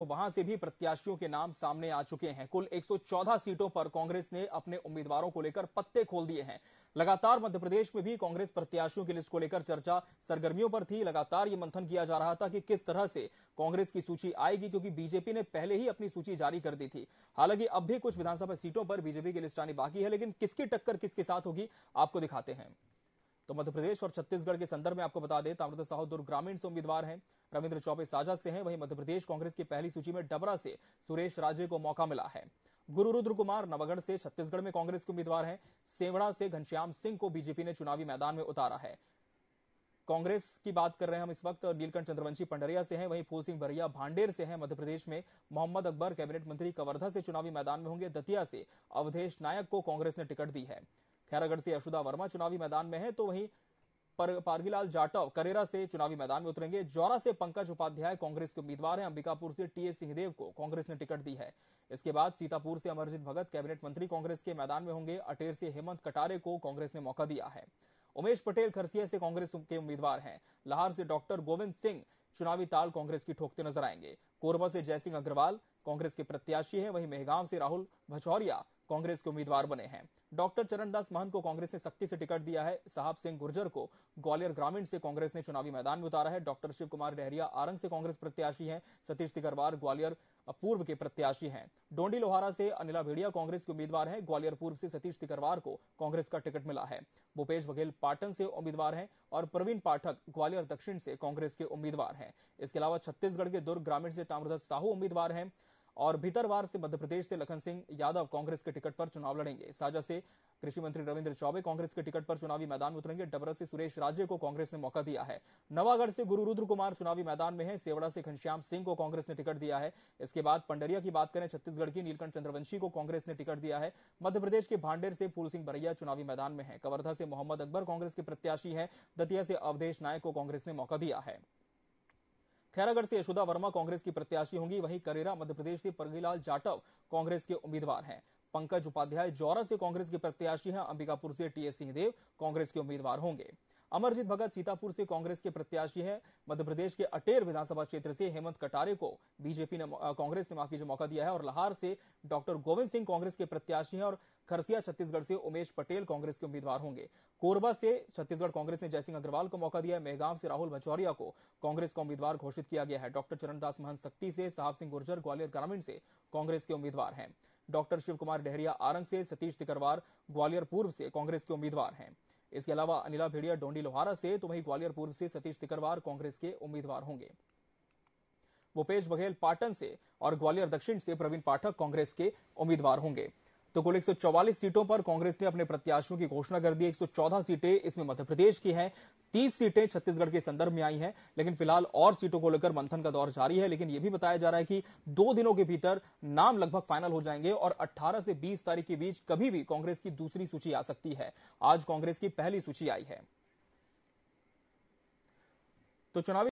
तो वहां से भी प्रत्याशियों के नाम सामने आ चुके हैं कुल 114 सीटों पर कांग्रेस ने अपने उम्मीदवारों को लेकर पत्ते खोल दिए हैं लगातार मध्य प्रदेश में भी कांग्रेस प्रत्याशियों की लिस्ट को लेकर चर्चा सरगर्मियों पर थी लगातार ये मंथन किया जा रहा था कि किस तरह से कांग्रेस की सूची आएगी क्योंकि बीजेपी ने पहले ही अपनी सूची जारी कर दी थी हालांकि अब भी कुछ विधानसभा सीटों पर बीजेपी की लिस्ट आनी बाकी है लेकिन किसकी टक्कर किसके साथ होगी आपको दिखाते हैं तो मध्य प्रदेश और छत्तीसगढ़ के संदर्भ में आपको बता दें ताम्रत साहू दुर्ग ग्रामीण से उम्मीदवार हैं रविंद्र चौबे साझा से हैं वहीं मध्य प्रदेश कांग्रेस की पहली सूची में डबरा से सुरेश राजे को मौका मिला है गुरु रुद्र कुमार नवगढ़ से छत्तीसगढ़ में कांग्रेस के उम्मीदवार हैं सेवड़ा से घनश्याम सिंह को बीजेपी ने चुनावी मैदान में उतारा है कांग्रेस की बात कर रहे हैं हम इस वक्त नीलकंठ चंद्रवंशी पंडरिया से हैं वहीं फूल सिंह भरिया भांडेर से हैं मध्य प्रदेश में मोहम्मद अकबर कैबिनेट मंत्री कवर्धा से चुनावी मैदान में होंगे दतिया से अवधेश नायक को कांग्रेस ने टिकट दी है खैरागढ़ से यशोदा वर्मा चुनावी मैदान में है तो वहीं पर पारगीलाल जाटव करेरा से चुनावी मैदान में उतरेंगे जौरा से पंकज उपाध्याय कांग्रेस के उम्मीदवार हैं अंबिकापुर से टीएस सिंहदेव को कांग्रेस ने टिकट दी है इसके बाद सीतापुर से अमरजीत भगत कैबिनेट मंत्री कांग्रेस के मैदान में होंगे अटेर से हेमंत कटारे को कांग्रेस ने मौका दिया है उमेश पटेल खरसिया से कांग्रेस के उम्मीदवार हैं लाहौर से डॉक्टर गोविंद सिंह चुनावी ताल कांग्रेस की ठोकते नजर आएंगे कोरबा से जयसिंह अग्रवाल कांग्रेस के प्रत्याशी हैं वहीं मेहगांव से राहुल भचौरिया कांग्रेस के उम्मीदवार बने हैं डॉक्टर चरणदास महंत को कांग्रेस ने सख्ती से टिकट दिया है साहब सिंह गुर्जर को ग्वालियर ग्रामीण से कांग्रेस ने चुनावी मैदान में उतारा है डॉक्टर शिव कुमार डहरिया आरंग से कांग्रेस प्रत्याशी हैं सतीश सिकरवार ग्वालियर पूर्व के प्रत्याशी हैं डोंडी लोहारा से अनिला भेड़िया कांग्रेस के उम्मीदवार हैं ग्वालियर पूर्व से सतीश सिकरवार को कांग्रेस का टिकट मिला है भूपेश बघेल पाटन से उम्मीदवार हैं और प्रवीण पाठक ग्वालियर दक्षिण से कांग्रेस के उम्मीदवार हैं इसके अलावा छत्तीसगढ़ के दुर्ग ग्रामीण से ताम्रध्वज साहू उम्मीदवार हैं और भीतरवार से मध्य प्रदेश से लखन सिंह यादव कांग्रेस के टिकट पर चुनाव लड़ेंगे साजा से कृषि मंत्री रविंद्र चौबे कांग्रेस के टिकट पर चुनावी मैदान में उतरेंगे डबरा से सुरेश राजे को कांग्रेस ने मौका दिया है नवागढ़ से गुरु रुद्र कुमार चुनावी मैदान में हैं सेवड़ा से घनश्याम सिंह को कांग्रेस ने टिकट दिया है इसके बाद पंडरिया की बात करें छत्तीसगढ़ की नीलकंठ चंद्रवंशी को कांग्रेस ने टिकट दिया है मध्य प्रदेश के भांडेर से फूल सिंह बरैया चुनावी मैदान में है कवर्धा से मोहम्मद अकबर कांग्रेस के प्रत्याशी है दतिया से अवधेश नायक को कांग्रेस ने मौका दिया है खैरागढ़ से यशोदा वर्मा कांग्रेस की प्रत्याशी होंगी वहीं करेरा मध्यप्रदेश से परगीलाल जाटव कांग्रेस के उम्मीदवार हैं पंकज उपाध्याय जौरा से कांग्रेस के प्रत्याशी हैं अंबिकापुर से टीएस सिंहदेव कांग्रेस के उम्मीदवार होंगे अमरजीत भगत सीतापुर से कांग्रेस के प्रत्याशी हैं मध्य प्रदेश के अटेर विधानसभा क्षेत्र से हेमंत कटारे को बीजेपी ने कांग्रेस ने माफी मौका दिया है और लाहौर से डॉक्टर गोविंद सिंह कांग्रेस के प्रत्याशी हैं और खरसिया छत्तीसगढ़ से उमेश पटेल कांग्रेस के उम्मीदवार होंगे कोरबा से छत्तीसगढ़ कांग्रेस ने जयसिंह अग्रवाल को मौका दिया है मेहगांव से राहुल भचौरिया को कांग्रेस का उम्मीदवार घोषित किया गया है डॉक्टर चरणदास महंत सक्ति से साहब सिंह गुर्जर ग्वालियर ग्रामीण से कांग्रेस के उम्मीदवार हैं डॉक्टर शिव कुमार डेहरिया आरंग से सतीश तिकरवार ग्वालियर पूर्व से कांग्रेस के उम्मीदवार हैं इसके अलावा अनिला भेड़िया डोंडी लोहारा से तो वहीं ग्वालियर पूर्व से सतीश तिकरवार कांग्रेस के उम्मीदवार होंगे भूपेश बघेल पाटन से और ग्वालियर दक्षिण से प्रवीण पाठक कांग्रेस के उम्मीदवार होंगे तो कुल 144 सीटों पर कांग्रेस ने अपने प्रत्याशियों की घोषणा कर दी 114 सीटें इसमें मध्यप्रदेश की हैं 30 सीटें छत्तीसगढ़ के संदर्भ में आई हैं लेकिन फिलहाल और सीटों को लेकर मंथन का दौर जारी है लेकिन यह भी बताया जा रहा है कि दो दिनों के भीतर नाम लगभग फाइनल हो जाएंगे और अट्ठारह से बीस तारीख के बीच कभी भी कांग्रेस की दूसरी सूची आ सकती है आज कांग्रेस की पहली सूची आई है तो चुनावी